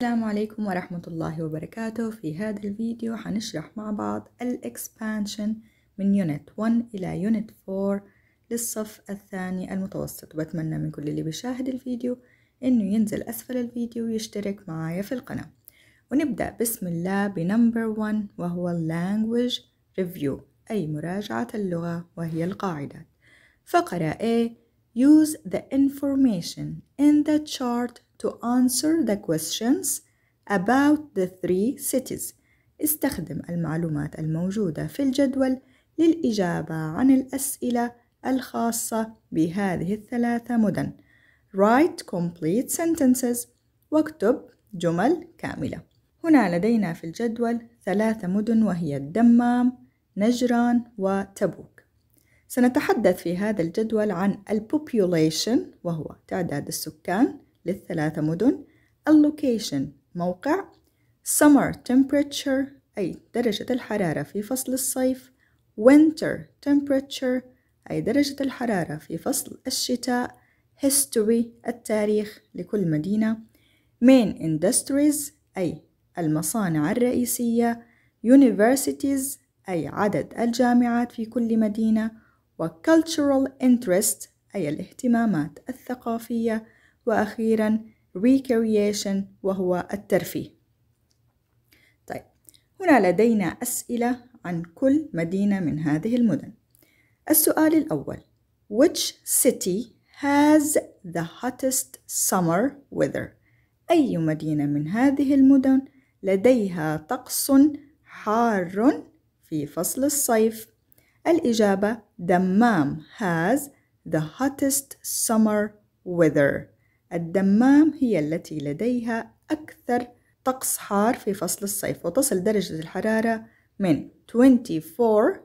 السلام عليكم ورحمة الله وبركاته في هذا الفيديو حنشرح مع بعض الإكسبانشن من يونت 1 إلى يونت 4 للصف الثاني المتوسط وبتمنى من كل اللي بيشاهد الفيديو إنه ينزل أسفل الفيديو ويشترك معايا في القناة ونبدأ بسم الله بنمبر 1 وهو Language Review أي مراجعة اللغة وهي القاعدة فقرة A Use the information in the chart to answer the questions about the three cities. استخدم المعلومات الموجودة في الجدول للإجابة عن الأسئلة الخاصة بهذه الثلاثة مدن. Write complete sentences واكتب جمل كاملة. هنا لدينا في الجدول ثلاثة مدن وهي الدمام، نجران وتبوك. سنتحدث في هذا الجدول عن البوبيوليشن وهو تعداد السكان للثلاثة مدن اللوكيشن موقع summer temperature أي درجة الحرارة في فصل الصيف winter temperature أي درجة الحرارة في فصل الشتاء history التاريخ لكل مدينة main industries أي المصانع الرئيسية universities أي عدد الجامعات في كل مدينة وcultural interest أي الاهتمامات الثقافية وأخيرا recreation وهو الترفيه طيب هنا لدينا أسئلة عن كل مدينة من هذه المدن السؤال الأول Which city has the hottest summer weather? أي مدينة من هذه المدن لديها طقس حار في فصل الصيف؟ الإجابة دمام has the hottest summer weather الدمام هي التي لديها أكثر طقس حار في فصل الصيف وتصل درجة الحرارة من 24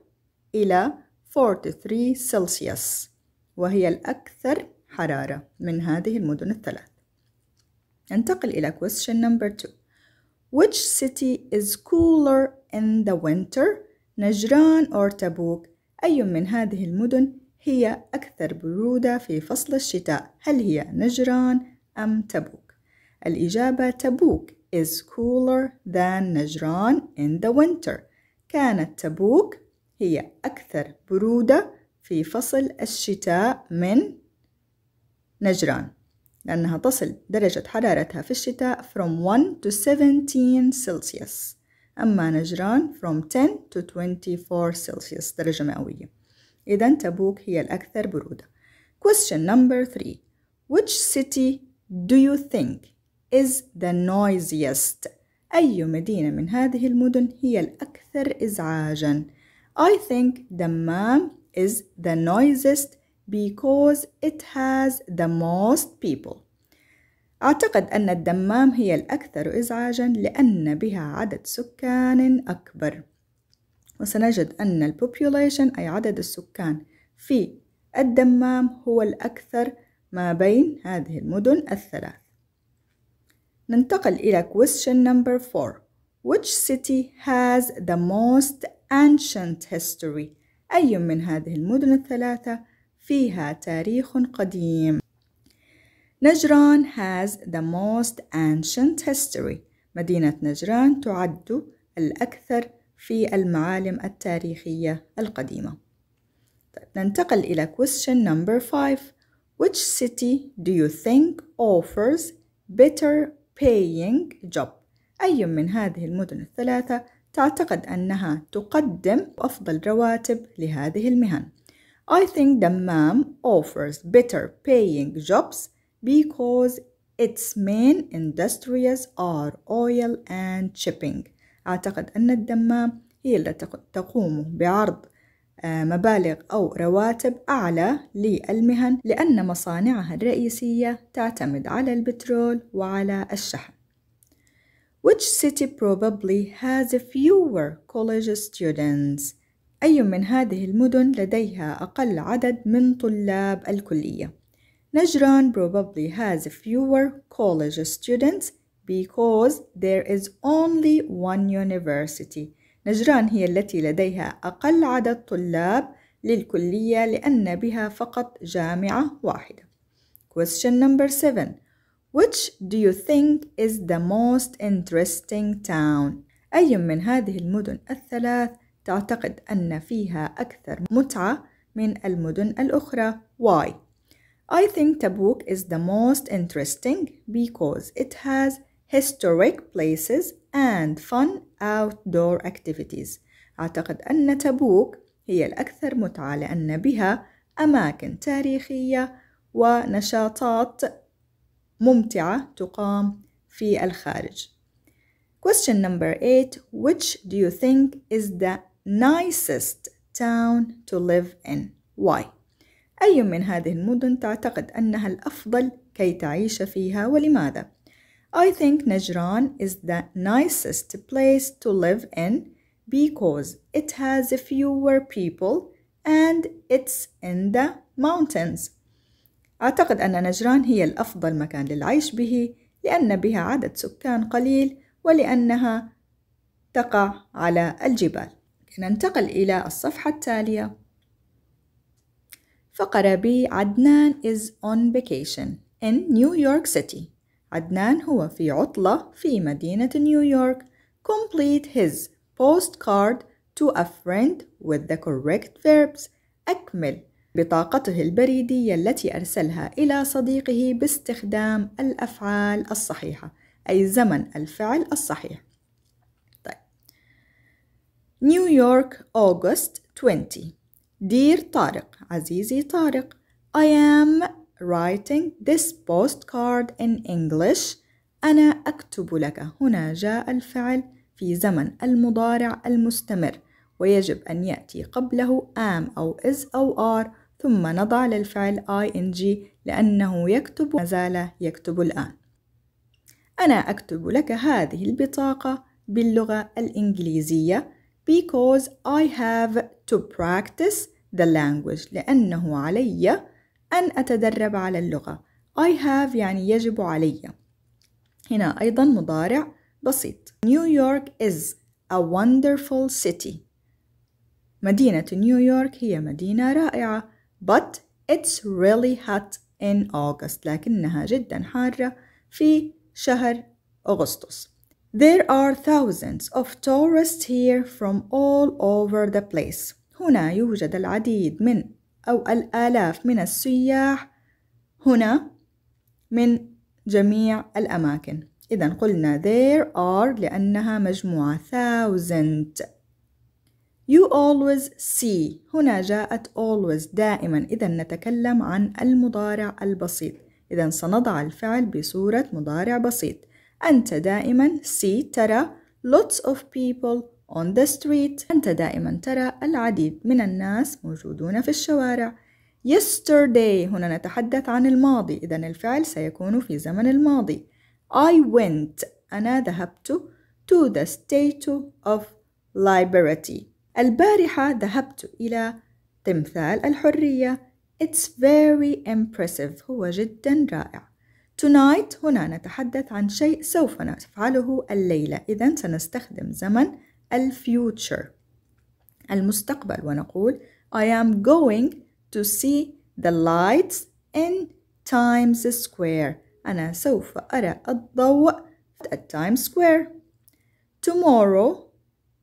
إلى 43 سلسيوس وهي الأكثر حرارة من هذه المدن الثلاث ننتقل إلى question number 2 Which city is cooler in the winter نجران أو تبوك أي من هذه المدن هي أكثر برودة في فصل الشتاء هل هي نجران أم تبوك؟ الإجابة تبوك is cooler than نجران in the winter كانت تبوك هي أكثر برودة في فصل الشتاء من نجران لأنها تصل درجة حرارتها في الشتاء from 1 to 17 Celsius أما نجران from 10 to 24 Celsius درجة مئوية إذا تبوك هي الأكثر برودة Question number 3 Which city do you think is the noisiest? أي مدينة من هذه المدن هي الأكثر إزعاجا؟ I think Dammam is the noisiest because it has the most people. أعتقد أن الدمام هي الأكثر إزعاجًا لأن بها عدد سكان أكبر، وسنجد أن البوبيوليشن أي عدد السكان في الدمام هو الأكثر ما بين هذه المدن الثلاث. ننتقل إلى question number 4 Which city has the most ancient history؟ أي من هذه المدن الثلاثة فيها تاريخ قديم؟ نجران has the most ancient history. مدينة نجران تعد الأكثر في المعالم التاريخية القديمة. ننتقل إلى question number 5. Which city do you think offers better paying job؟ أي من هذه المدن الثلاثة تعتقد أنها تقدم أفضل رواتب لهذه المهن؟ I think Dammam offers better paying jobs because its main industries are oil and shipping أعتقد أن الدمام هي التي تقوم بعرض آه، مبالغ أو رواتب أعلى للمهن لأن مصانعها الرئيسية تعتمد على البترول وعلى الشحن. Which city probably has fewer college students؟ أي من هذه المدن لديها أقل عدد من طلاب الكلية؟ Najran probably has fewer college students because there is only one university. نجران هي التي لديها أقل عدد طلاب للكلية لأن بها فقط جامعة واحدة. Question number seven. Which do you think is the most interesting town? أي من هذه المدن الثلاث تعتقد أن فيها أكثر متعة من المدن الأخرى؟ Why? I think Tabuk is the most interesting because it has historic places and fun outdoor activities أعتقد أن تبوك هي الأكثر متعة لأن بها أماكن تاريخية ونشاطات ممتعة تقام في الخارج Question number 8 Which do you think is the nicest town to live in? Why? أي من هذه المدن تعتقد أنها الأفضل كي تعيش فيها ولماذا؟ I think Najran is the nicest place to live in because it has fewer people and it's in the mountains. أعتقد أن نجران هي الأفضل مكان للعيش به لأن بها عدد سكان قليل ولأنها تقع على الجبال. ننتقل إلى الصفحة التالية. بي عدنان is on vacation in New York City عدنان هو في عطلة في مدينة نيويورك complete his postcard to a friend with the correct verbs أكمل بطاقته البريدية التي أرسلها إلى صديقه باستخدام الأفعال الصحيحة أي زمن الفعل الصحيح طيب نيويورك أوغست 20 دير طارق عزيزي طارق I am writing this postcard in English أنا أكتب لك هنا جاء الفعل في زمن المضارع المستمر ويجب أن يأتي قبله am أو is أو are ثم نضع للفعل ing لأنه يكتب ما زال يكتب الآن أنا أكتب لك هذه البطاقة باللغة الإنجليزية because I have to practice the language لأنه علي أن أتدرب على اللغة I have يعني يجب علي هنا أيضا مضارع بسيط نيويورك is a wonderful city مدينة نيويورك هي مدينة رائعة but it's really hot in August لكنها جدا حارة في شهر أغسطس There are thousands of tourists here from all over the place هنا يوجد العديد من أو الآلاف من السياح هنا من جميع الأماكن إذا قلنا there are لأنها مجموعة thousand You always see هنا جاءت always دائما إذا نتكلم عن المضارع البسيط إذا سنضع الفعل بصورة مضارع بسيط أنت دائما see ترى lots of people on the street أنت دائما ترى العديد من الناس موجودون في الشوارع yesterday هنا نتحدث عن الماضي إذا الفعل سيكون في زمن الماضي I went أنا ذهبت to the state of liberty البارحة ذهبت إلى تمثال الحرية It's very impressive هو جدا رائع Tonight هنا نتحدث عن شيء سوف نفعله الليلة إذا سنستخدم زمن الفيوتشر المستقبل ونقول I am going to see the lights in Times Square أنا سوف أرى الضوء at Times Square Tomorrow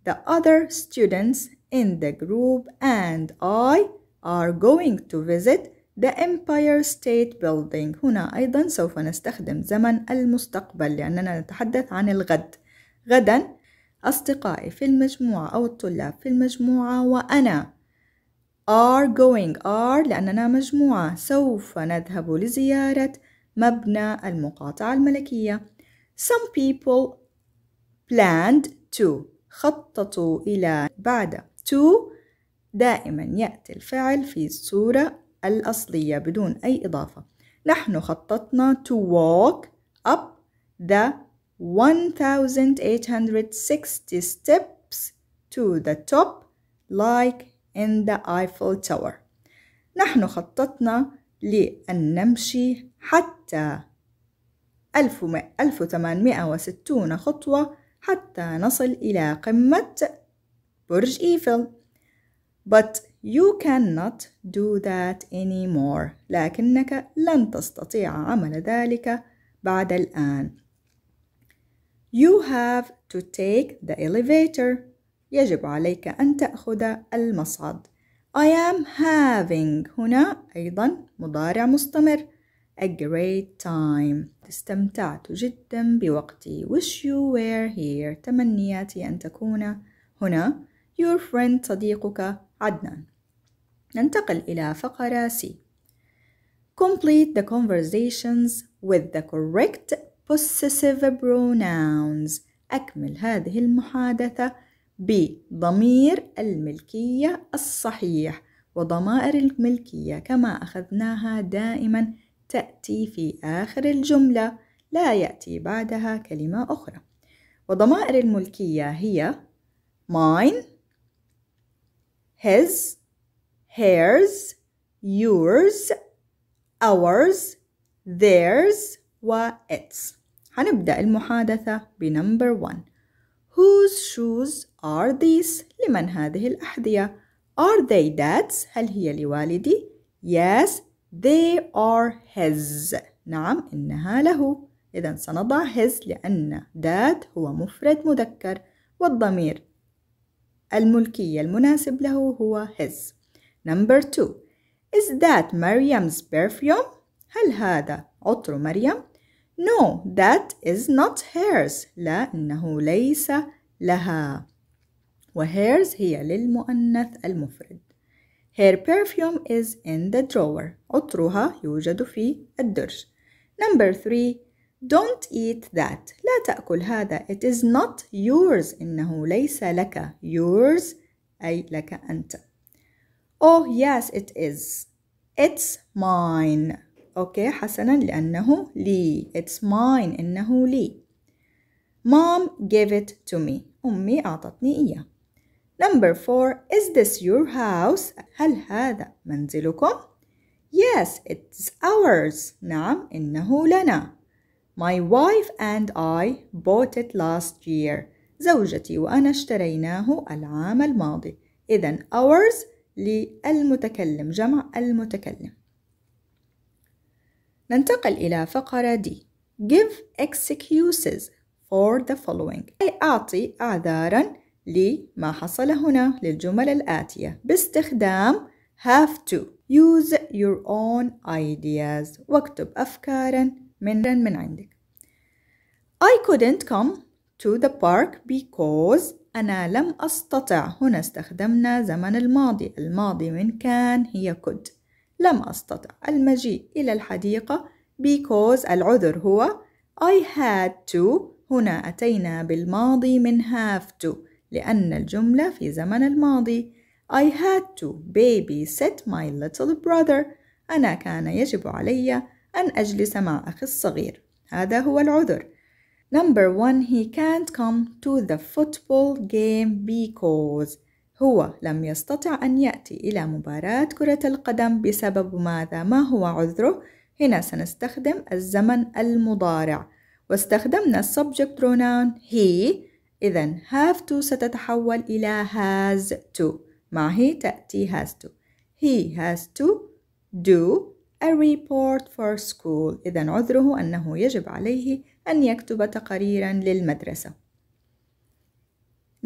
the other students in the group and I are going to visit The Empire State Building هنا أيضا سوف نستخدم زمن المستقبل لأننا نتحدث عن الغد غدا أصدقائي في المجموعة أو الطلاب في المجموعة وأنا are going are لأننا مجموعة سوف نذهب لزيارة مبنى المقاطعة الملكية some people planned to خططوا إلى بعد to دائما يأتي الفعل في الصورة الأصلية بدون أي إضافة نحن خططنا to walk up the 1860 steps to the top like in the Eiffel Tower نحن خططنا لأن نمشي حتى 1860 خطوة حتى نصل إلى قمة برج إيفل But you cannot do that anymore لكنك لن تستطيع عمل ذلك بعد الآن You have to take the elevator. يجب عليك أن تأخذ المصعد. I am having هنا أيضا مضارع مستمر. A great time. استمتعت جدا بوقتي. Wish you were here. تمنياتي أن تكون هنا. Your friend صديقك عدنان. ننتقل إلى فقرة C. Complete the conversations with the correct possessive pronouns أكمل هذه المحادثة بضمير الملكية الصحيح وضمائر الملكية كما أخذناها دائما تأتي في آخر الجملة لا يأتي بعدها كلمة أخرى وضمائر الملكية هي mine his hers yours ours theirs و its هنبدأ المحادثة بنمبر 1 Whose shoes are these؟ لمن هذه الأحذية؟ Are they dad's؟ هل هي لوالدي؟ Yes, they are his. نعم إنها له. إذا سنضع his لأن dad هو مفرد مذكر والضمير الملكية المناسب له هو his. Number two. Is that Maryam's perfume؟ هل هذا عطر مريم؟ No, that is not hers. لا, إنه ليس لها. وhers هي للمؤنث المفرد. Her perfume is in the drawer. عطرها يوجد في الدرج. Number three, don't eat that. لا تأكل هذا. It is not yours. إنه ليس لك. Yours أي لك أنت. Oh yes, it is. It's mine. أوكي حسنا لأنه لي It's mine إنه لي Mom gave it to me أمي أعطتني إياه Number four Is this your house? هل هذا منزلكم؟ Yes, it's ours نعم إنه لنا My wife and I bought it last year زوجتي وأنا اشتريناه العام الماضي إذا ours للمتكلم جمع المتكلم ننتقل إلى فقرة D Give excuses for the following أي أعطي أعذارا لما حصل هنا للجمل الآتية باستخدام have to use your own ideas واكتب أفكارا من من عندك I couldn't come to the park because أنا لم أستطع هنا استخدمنا زمن الماضي الماضي من كان هي could لم أستطع المجيء إلى الحديقة because العذر هو I had to هنا أتينا بالماضي من have to لأن الجملة في زمن الماضي I had to babysit my little brother أنا كان يجب علي أن أجلس مع أخي الصغير هذا هو العذر Number one, he can't come to the football game because هو لم يستطع أن يأتي إلى مباراة كرة القدم بسبب ماذا؟ ما هو عذره؟ هنا سنستخدم الزمن المضارع واستخدمنا subject pronoun he إذا have to ستتحول إلى has to مع هي تأتي has to he has to do a report for school إذا عذره أنه يجب عليه أن يكتب تقريرا للمدرسة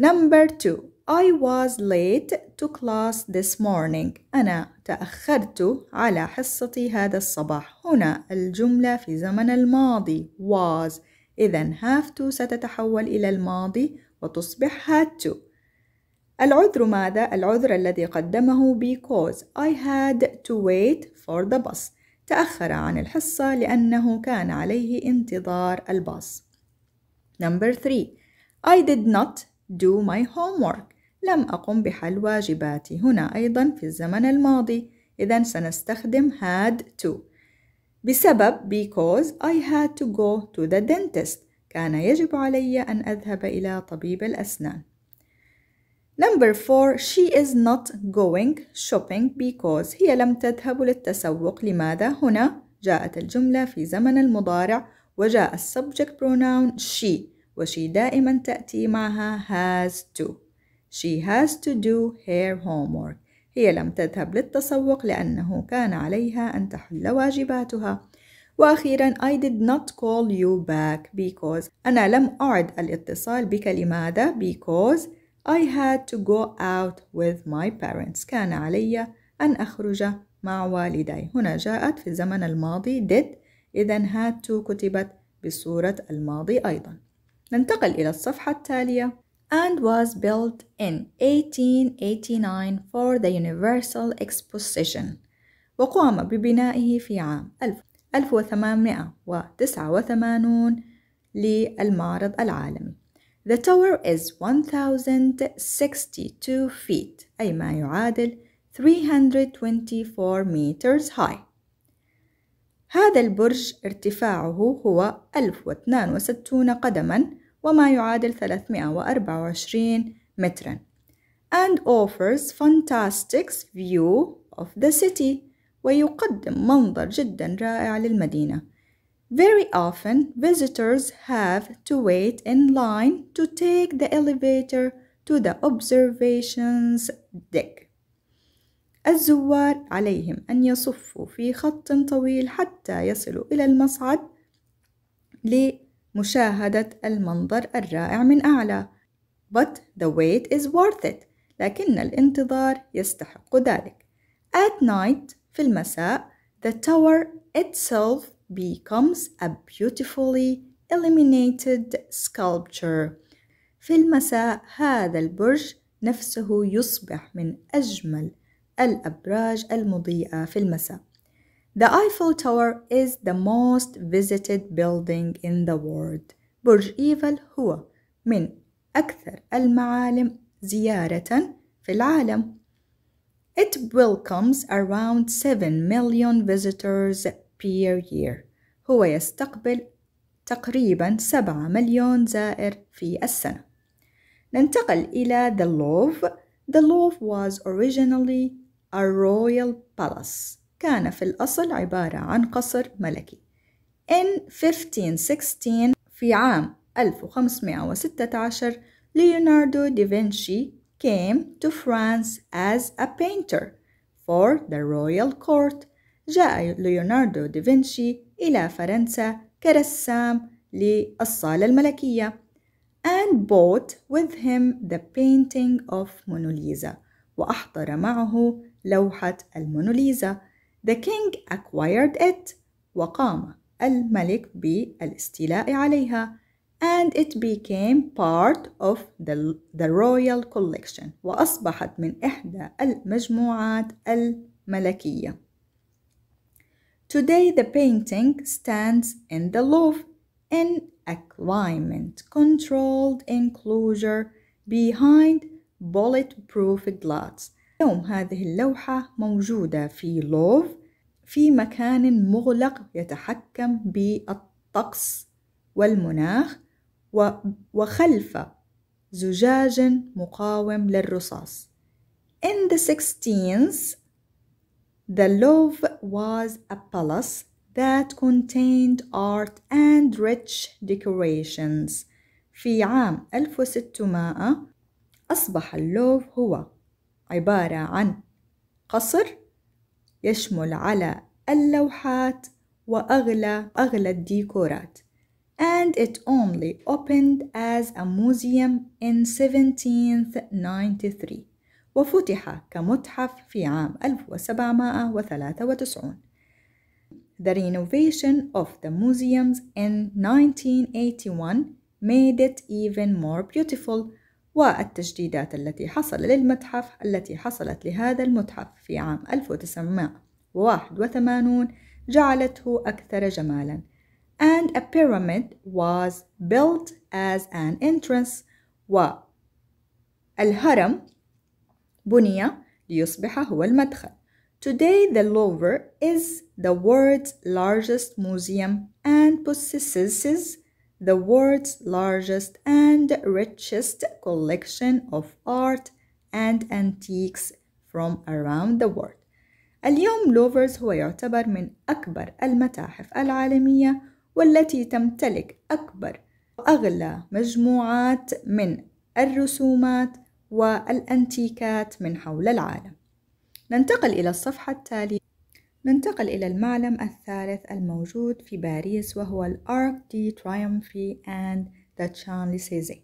number two I was late to class this morning. أنا تأخرت على حصتي هذا الصباح. هنا الجملة في زمن الماضي was. إذا have to ستتحول إلى الماضي وتصبح had to. العذر ماذا؟ العذر الذي قدمه because I had to wait for the bus. تأخر عن الحصة لأنه كان عليه انتظار الباص. Number 3 I did not do my homework. لم أقم بحل واجباتي هنا أيضا في الزمن الماضي إذا سنستخدم had to بسبب because I had to go to the dentist كان يجب علي أن أذهب إلى طبيب الأسنان Number four, she is not going shopping because هي لم تذهب للتسوق لماذا؟ هنا جاءت الجملة في زمن المضارع وجاء subject pronoun she وشي دائما تأتي معها has to She has to do her homework. هي لم تذهب للتسوق لأنه كان عليها أن تحل واجباتها. وأخيرا I did not call you back because أنا لم أعد الاتصال بك لماذا؟ because I had to go out with my parents كان علي أن أخرج مع والدي هنا جاءت في الزمن الماضي did إذا had to كتبت بصورة الماضي أيضا ننتقل إلى الصفحة التالية and was built in 1889 for the Universal Exposition وقام ببنائه في عام 1889 للمعرض العالمي The tower is 1062 feet أي ما يعادل 324 meters high هذا البرج ارتفاعه هو 1062 قدماً وما يعادل 324 متراً and offers fantastic view of the city ويقدم منظر جدا رائع للمدينة. Very often visitors have to wait in line to take the elevator to the observations deck. الزوار عليهم أن يصفوا في خط طويل حتى يصلوا إلى المصعد مشاهدة المنظر الرائع من أعلى But the wait is worth it لكن الانتظار يستحق ذلك At night في المساء The tower itself becomes a beautifully illuminated sculpture في المساء هذا البرج نفسه يصبح من أجمل الأبراج المضيئة في المساء The Eiffel Tower is the most visited building in the world برج إيفل هو من أكثر المعالم زيارة في العالم It welcomes around 7 million visitors per year هو يستقبل تقريبا 7 مليون زائر في السنة ننتقل إلى The Louvre The Louvre was originally a royal palace كان في الأصل عبارة عن قصر ملكي. In 1516 في عام 1516 ليوناردو دافنشي came to France as a painter for the royal court. جاء ليوناردو دافنشي إلى فرنسا كرسام للصالة الملكية and bought with him the painting of Lisa وأحضر معه لوحة المونوليزا The king acquired it وقام الملك بالاستيلاء عليها and it became part of the, the royal collection وأصبحت من إحدى المجموعات الملكية. Today the painting stands in the Louvre in a climate controlled enclosure behind bulletproof glass. اليوم هذه اللوحة موجودة في لوف في مكان مغلق يتحكم بالطقس والمناخ وخلف زجاج مقاوم للرصاص. In the 16th, the Louvre was a palace that contained art and rich decorations. في عام 1600 أصبح اللوف هو عبارة عن قصر يشمل على اللوحات وأغلى أغلى الديكورات and it only opened as a museum in 1793 وفتح كمتحف في عام 1793 The renovation of the museums in 1981 made it even more beautiful والتجديدات التي حصل للمتحف التي حصلت لهذا المتحف في عام 1981 جعلته أكثر جمالا and a pyramid was built as an entrance والهرم بني ليصبح هو المدخل Today the Louvre is the world's largest museum and possesses the world's largest and richest collection of art and antiques from around the world اليوم لوفرز هو يعتبر من أكبر المتاحف العالمية والتي تمتلك أكبر وأغلى مجموعات من الرسومات والأنتيكات من حول العالم ننتقل إلى الصفحة التالية ننتقل إلى المعلم الثالث الموجود في باريس وهو الأرك دي تريومفي and the Champs-Élysées.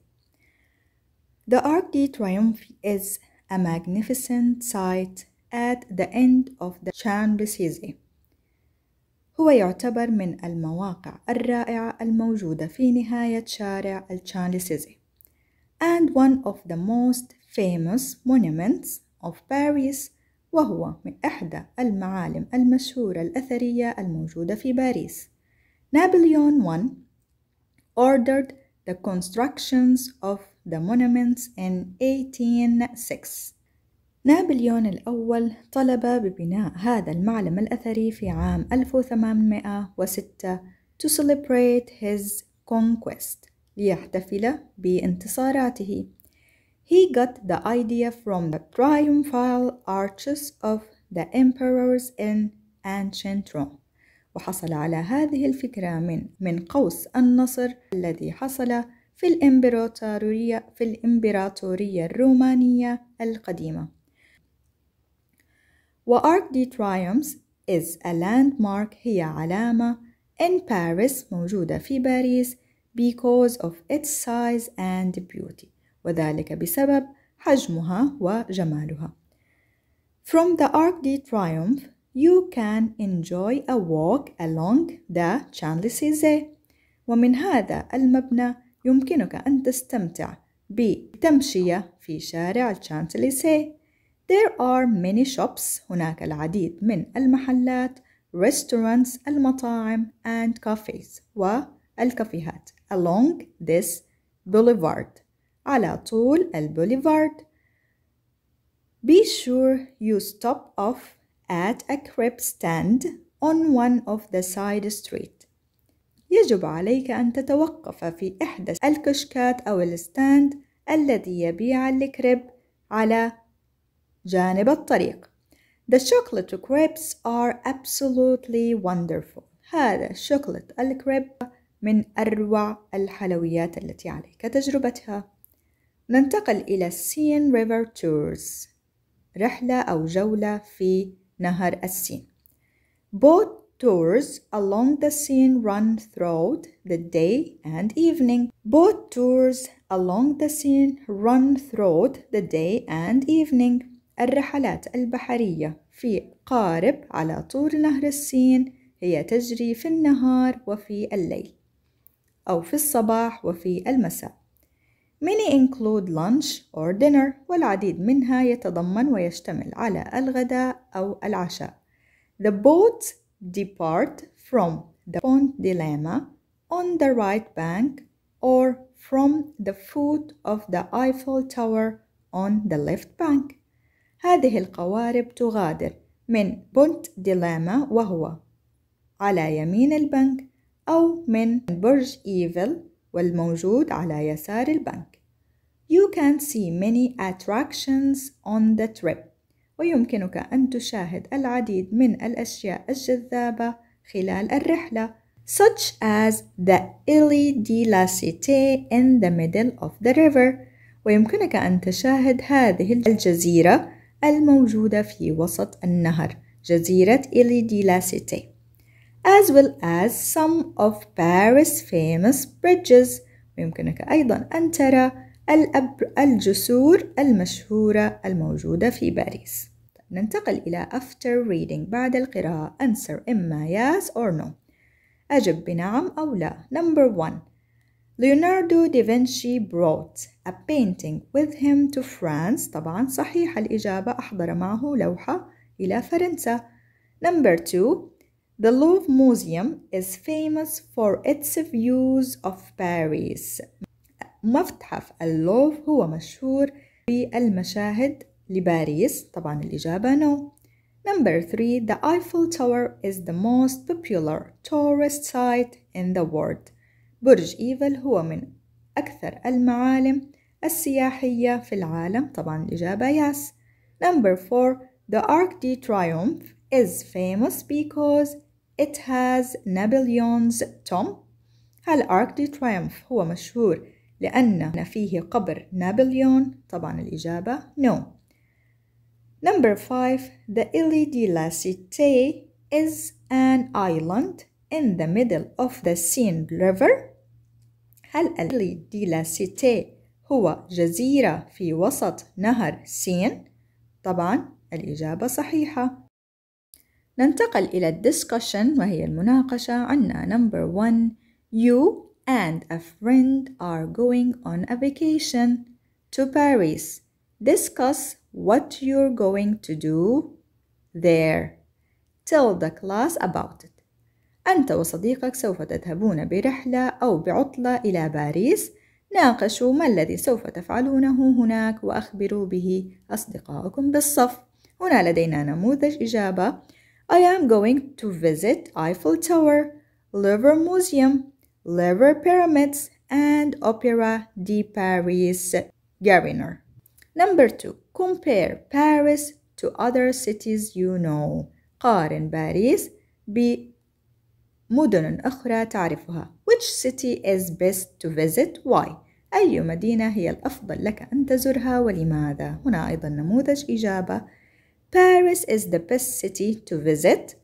The Arc de Triomphe is a magnificent sight at the end of the Champs-Élysées. هو يعتبر من المواقع الرائعة الموجودة في نهاية شارع الشانليزيه and one of the most famous monuments of Paris وهو من إحدى المعالم المشهورة الأثرية الموجودة في باريس. نابليون 1 ordered the constructions of the monuments in 1806. نابليون الأول طلب ببناء هذا المعلم الأثري في عام 1806 to celebrate his conquest ليحتفل بانتصاراته He got the idea from the triumphal arches of the emperors in ancient Rome وحصل على هذه الفكرة من من قوس النصر الذي حصل في الإمبراطورية في الإمبراطورية الرومانية القديمة. وأرك دي Triomphe is a landmark هي علامة in Paris موجودة في باريس because of its size and beauty وذلك بسبب حجمها وجمالها. From the Arc de Triomphe, you can enjoy a walk along the Champs-Élysées. ومن هذا المبنى يمكنك أن تستمتع بتمشية في شارع الشانزليزيه. There are many shops هناك العديد من المحلات restaurants المطاعم and cafes والكافيهات along this boulevard على طول البوليفارد Be sure you stop off at a crepe stand on one of the side street يجب عليك أن تتوقف في إحدى الكشكات أو الستاند الذي يبيع الكريب على جانب الطريق The chocolate crepes are absolutely wonderful هذا الشوكولات الكريب من أروع الحلويات التي عليك تجربتها ننتقل إلى السين ريفر تورز رحلة أو جولة في نهر السين Boat tours along the Seine run throughout the day and evening. Boat tours along the Seine run throughout the day and evening. الرحلات البحرية في قارب على طول نهر السين هي تجري في النهار وفي الليل أو في الصباح وفي المساء. many include lunch or dinner والعديد منها يتضمن ويشتمل على الغداء أو العشاء The boats depart from the Pont de Lama on the right bank or from the foot of the Eiffel Tower on the left bank هذه القوارب تغادر من بونت ديلاما وهو على يمين البنك أو من برج إيفل والموجود على يسار البنك You can see many attractions on the trip. ويمكنك أن تشاهد العديد من الأشياء الجذابة خلال الرحلة such as the Ile de la Cité in the middle of the river ويمكنك أن تشاهد هذه الجزيرة الموجودة في وسط النهر جزيرة Ile de la Cité as well as some of Paris famous bridges ويمكنك أيضا أن ترى الأب الجسور المشهورة الموجودة في باريس ننتقل إلى after reading بعد القراءة answer إما yes or no أجب بنعم أو لا number one Leonardo da Vinci brought a painting with him to France طبعا صحيح الإجابة أحضر معه لوحة إلى فرنسا number two The Louvre Museum is famous for its views of Paris متحف اللوف هو مشهور بالمشاهد لباريس طبعا الإجابة نو Number 3 The Eiffel Tower is the most popular tourist site in the world برج إيفل هو من أكثر المعالم السياحية في العالم طبعا الإجابة يس Number 4 The Arc de Triomphe is famous because it has Napoleon's tomb هل Arc de Triomphe هو مشهور لأن فيه قبر نابليون طبعا الإجابة no Number five, the Ile de la Cité is an island in the middle of the Seine River. هل Ile de la Cité هو جزيرة في وسط نهر سين؟ طبعا الإجابة صحيحة. ننتقل إلى الدسكشن وهي المناقشة عنا number one you and a friend are going on a vacation to Paris. Discuss what you're going to do there. Tell the class about it. أنت وصديقك سوف تذهبون برحلة أو بعطلة إلى باريس. ناقشوا ما الذي سوف تفعلونه هناك وأخبروا به أصدقائكم بالصف. هنا لدينا نموذج إجابة I am going to visit Eiffel Tower, Louvre Museum, Louvre Pyramids, and Opera de Paris Gariner. Number two, compare Paris to other cities you know. قارن باريس بمدن أخرى تعرفها. Which city is best to visit? Why? أي مدينة هي الأفضل لك أن تزورها ولماذا؟ هنا أيضا نموذج إجابة Paris is the best city to visit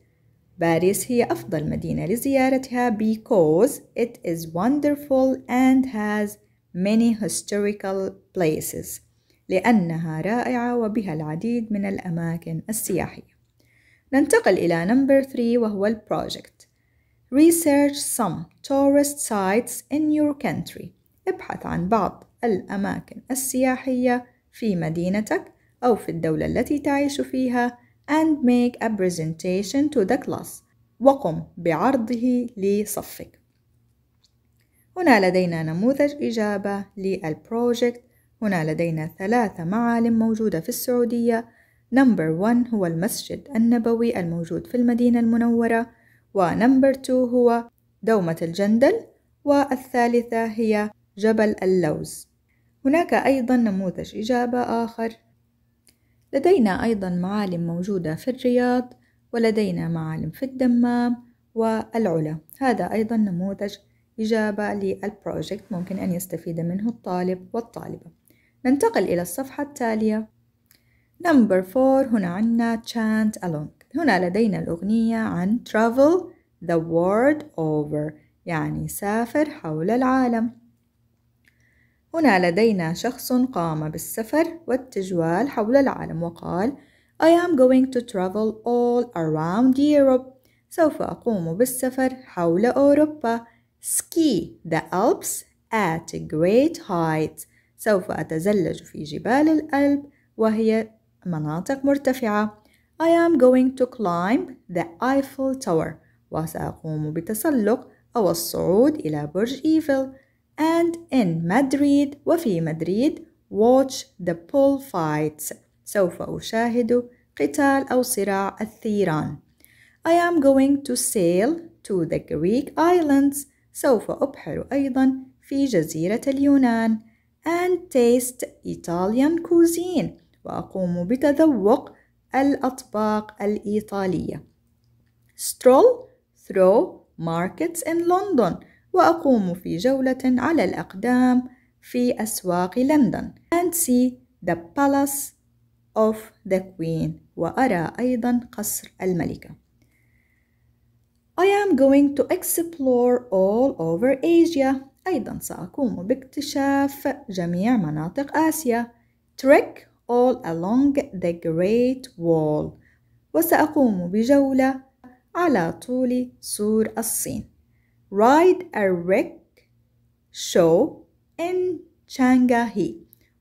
باريس هي أفضل مدينة لزيارتها because it is wonderful and has many historical places لأنها رائعة وبها العديد من الأماكن السياحية ننتقل إلى number 3 وهو البروجكت Research some tourist sites in your country ابحث عن بعض الأماكن السياحية في مدينتك أو في الدولة التي تعيش فيها and make a presentation to the class وقم بعرضه لصفك هنا لدينا نموذج إجابة للبروجكت هنا لدينا ثلاثة معالم موجودة في السعودية نمبر 1 هو المسجد النبوي الموجود في المدينة المنورة ونمبر 2 هو دومة الجندل والثالثة هي جبل اللوز هناك أيضا نموذج إجابة آخر لدينا أيضا معالم موجودة في الرياض ولدينا معالم في الدمام والعلا هذا أيضا نموذج إجابة للبروجكت ممكن أن يستفيد منه الطالب والطالبة ننتقل إلى الصفحة التالية نمبر 4 هنا عندنا chant along هنا لدينا الأغنية عن travel the world over يعني سافر حول العالم هنا لدينا شخص قام بالسفر والتجوال حول العالم وقال I am going to travel all around Europe سوف أقوم بالسفر حول أوروبا ski the Alps at a great height سوف أتزلج في جبال الألب وهي مناطق مرتفعة I am going to climb the Eiffel Tower وسأقوم بتسلق أو الصعود إلى برج إيفل and in Madrid وفي مدريد watch the bull fights سوف أشاهد قتال أو صراع الثيران I am going to sail to the Greek islands سوف أبحر أيضا في جزيرة اليونان and taste Italian cuisine وأقوم بتذوق الأطباق الإيطالية stroll through markets in London وأقوم في جولة على الأقدام في أسواق لندن and see the palace of the queen وأرى أيضا قصر الملكة I am going to explore all over Asia أيضا سأقوم باكتشاف جميع مناطق آسيا trek all along the Great Wall وسأقوم بجولة على طول سور الصين ride a wreck show in شانغاهي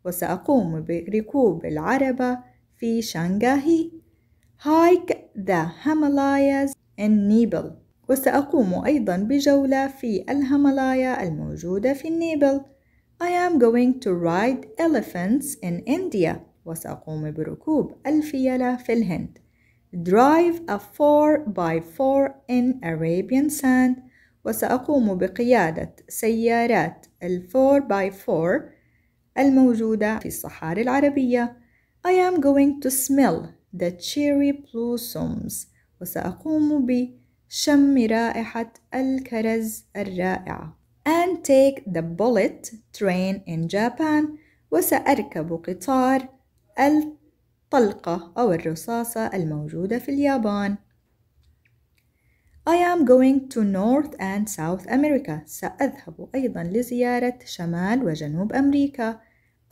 وسأقوم بركوب العربة في شانغاهي hike the Himalayas in Nepal وسأقوم أيضا بجولة في الهملايا الموجودة في النيبل I am going to ride elephants in India وسأقوم بركوب الفيلة في الهند Drive a 4x4 in Arabian sand وسأقوم بقيادة سيارات 4x4 4 الموجودة في الصحاري العربية I am going to smell the cherry blossoms وسأقوم بشم رائحة الكرز الرائعة and take the bullet train in Japan وسأركب قطار الطلقة أو الرصاصة الموجودة في اليابان I am going to North and South America. سأذهب أيضا لزيارة شمال وجنوب أمريكا.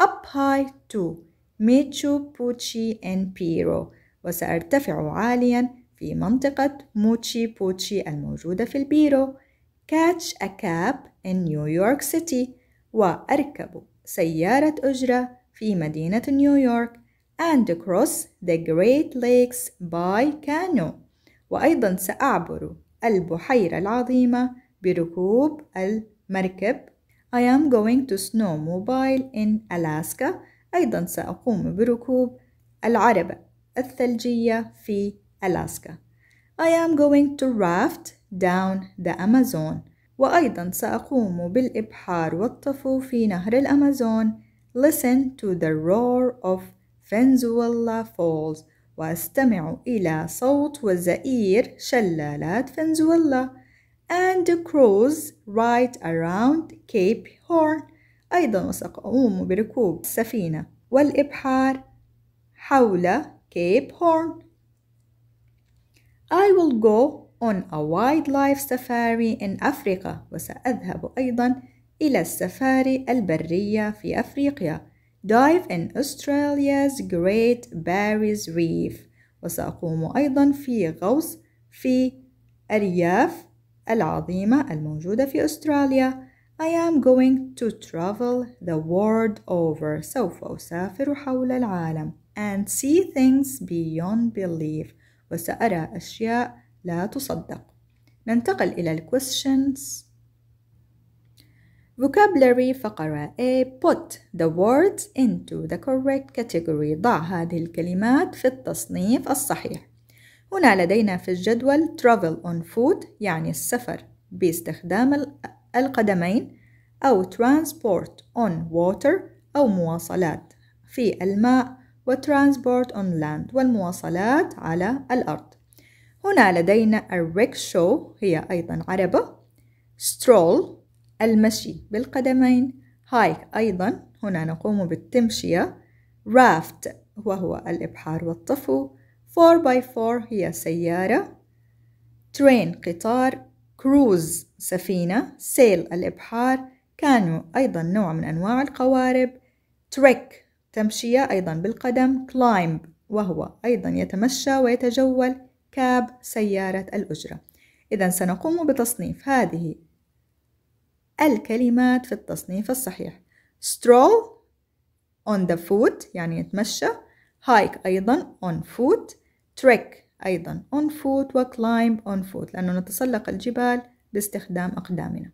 Up high to Machu Picchu and Peru. وسأرتفع عاليا في منطقة موتشي بوتشي الموجودة في البيرو. Catch a cab in New York City. وأركب سيارة أجرة في مدينة نيويورك. And cross the Great Lakes by canoe. وأيضا سأعبر البحيرة العظيمة بركوب المركب I am going to snowmobile in Alaska أيضا سأقوم بركوب العربة الثلجية في ألاسكا I am going to raft down the Amazon وأيضا سأقوم بالإبحار والطفو في نهر الأمازون Listen to the roar of Venezuela Falls وأستمع إلى صوت وزئير شلالات فنزويلا and cruise right around Cape Horn أيضا وسأقوم بركوب السفينة والإبحار حول Cape Horn I will go on a wildlife safari in Africa وسأذهب أيضا إلى السفاري البرية في أفريقيا dive in Australia's Great Barrier Reef وسأقوم أيضا في غوص في الرياف العظيمة الموجودة في أستراليا I am going to travel the world over سوف أسافر حول العالم and see things beyond belief وسأرى أشياء لا تصدق ننتقل إلى الquestions vocabulary فقرة A. Put the words into the correct category ضع هذه الكلمات في التصنيف الصحيح هنا لدينا في الجدول travel on foot يعني السفر باستخدام القدمين أو transport on water أو مواصلات في الماء Transport on land والمواصلات على الأرض هنا لدينا a rickshaw هي أيضا عربة stroll المشي بالقدمين هايك أيضا هنا نقوم بالتمشية رافت وهو الإبحار والطفو 4x4 هي سيارة ترين قطار كروز سفينة سيل الإبحار كانوا أيضا نوع من أنواع القوارب تريك تمشية أيضا بالقدم كلايمب وهو أيضا يتمشى ويتجول كاب سيارة الأجرة إذا سنقوم بتصنيف هذه الكلمات في التصنيف الصحيح stroll on the foot يعني يتمشى hike أيضا on foot trek أيضا on foot وclimb on foot لأنه نتسلق الجبال باستخدام أقدامنا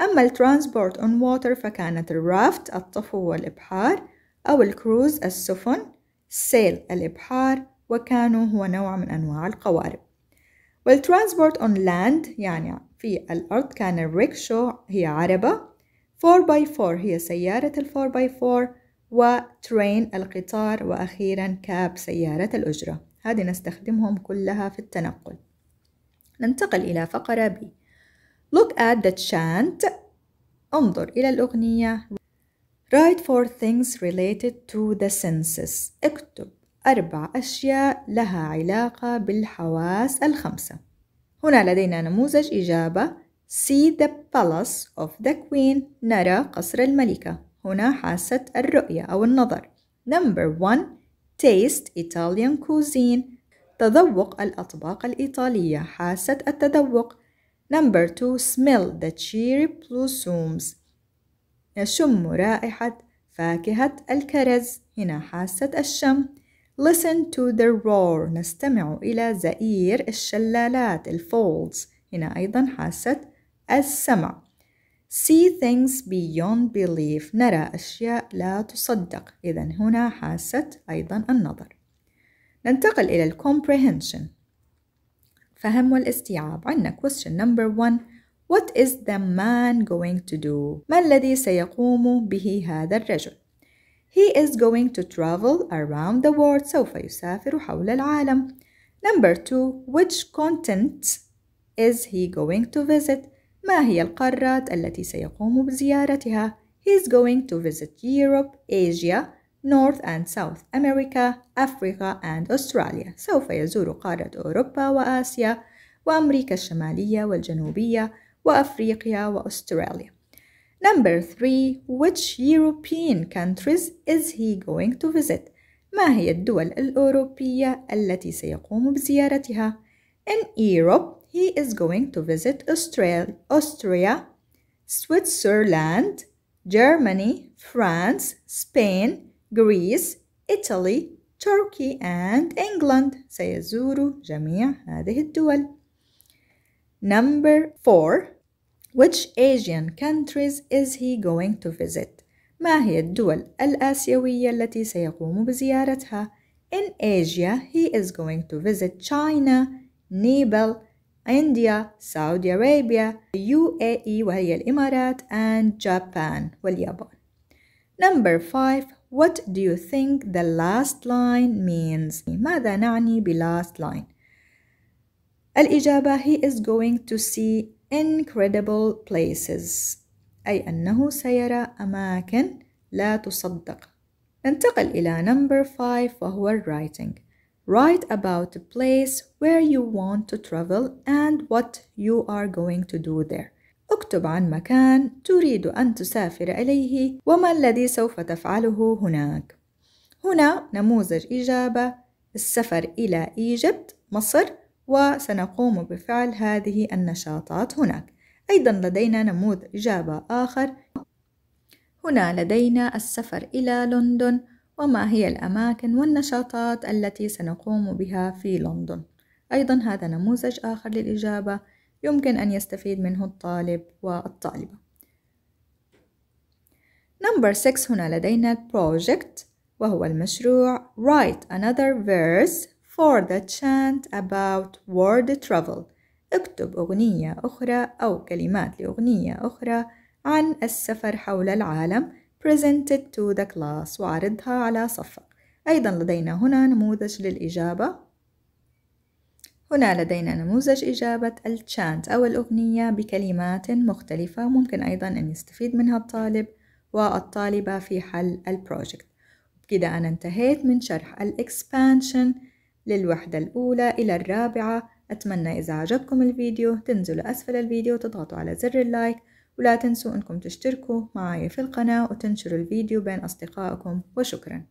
أما الترانسبورت on water فكانت الرافت الطفو والإبحار أو الكروز السفن سيل الإبحار وكانوا هو نوع من أنواع القوارب والترانسبورت on land يعني في الأرض كان الريكشو هي عربة 4x4 هي سيارة 4 x 4 وترين القطار وأخيرا كاب سيارة الأجرة هذه نستخدمهم كلها في التنقل ننتقل إلى فقرة B Look at the chant انظر إلى الأغنية Write four things related to the senses اكتب أربع أشياء لها علاقة بالحواس الخمسة هنا لدينا نموذج إجابة See the palace of the queen نرى قصر الملكة هنا حاسة الرؤية أو النظر Number one Taste Italian cuisine تذوق الأطباق الإيطالية حاسة التذوق Number two Smell the cherry blossoms يشم رائحة فاكهة الكرز هنا حاسة الشم Listen to the roar نستمع إلى زئير الشلالات الفولز هنا أيضا حاسة السمع See things beyond belief نرى أشياء لا تصدق إذا هنا حاسة أيضا النظر ننتقل إلى الكومبريهنشن. فهم والاستيعاب عندنا question number one What is the man going to do؟ ما الذي سيقوم به هذا الرجل؟ He is going to travel around the world. سوف يسافر حول العالم. Number two, which continent is he going to visit? ما هي القارات التي سيقوم بزيارتها؟ He is going to visit Europe, Asia, North and South America, Africa and Australia. سوف يزور قارة أوروبا وآسيا وأمريكا الشمالية والجنوبية وأفريقيا وأستراليا. Number three, which European countries is he going to visit? ما هي الدول الأوروبية التي سيقوم بزيارتها؟ In Europe, he is going to visit Australia, Austria, Switzerland, Germany, France, Spain, Greece, Italy, Turkey and England. سيزور جميع هذه الدول. Number 4 which Asian countries is he going to visit? ما هي الدول الآسيوية التي سيقوم بزيارتها؟ In Asia, he is going to visit China, Nepal, India, Saudi Arabia, UAE وهي الإمارات and Japan واليابان. Number 5 What do you think the last line means? ماذا نعني ب last line؟ الإجابة he is going to see incredible places أي أنه سيرى أماكن لا تصدق ننتقل إلى number five وهو writing Write about a place where you want to travel and what you are going to do there. اكتب عن مكان تريد أن تسافر إليه وما الذي سوف تفعله هناك. هنا نموذج إجابة السفر إلى إيجبت مصر وسنقوم بفعل هذه النشاطات هناك أيضا لدينا نموذج إجابة آخر هنا لدينا السفر إلى لندن وما هي الأماكن والنشاطات التي سنقوم بها في لندن أيضا هذا نموذج آخر للإجابة يمكن أن يستفيد منه الطالب والطالبة نمبر 6 هنا لدينا project وهو المشروع Write another verse for the chant about world travel اكتب أغنية أخرى أو كلمات لأغنية أخرى عن السفر حول العالم presented to the class وعرضها على صفك أيضا لدينا هنا نموذج للإجابة هنا لدينا نموذج إجابة الشانت أو الأغنية بكلمات مختلفة ممكن أيضا أن يستفيد منها الطالب والطالبة في حل البروجكت كده أنا انتهيت من شرح الإكسبانشن للوحدة الأولى إلى الرابعة أتمنى إذا عجبكم الفيديو تنزلوا أسفل الفيديو وتضغطوا على زر اللايك ولا تنسوا أنكم تشتركوا معي في القناة وتنشروا الفيديو بين أصدقائكم وشكراً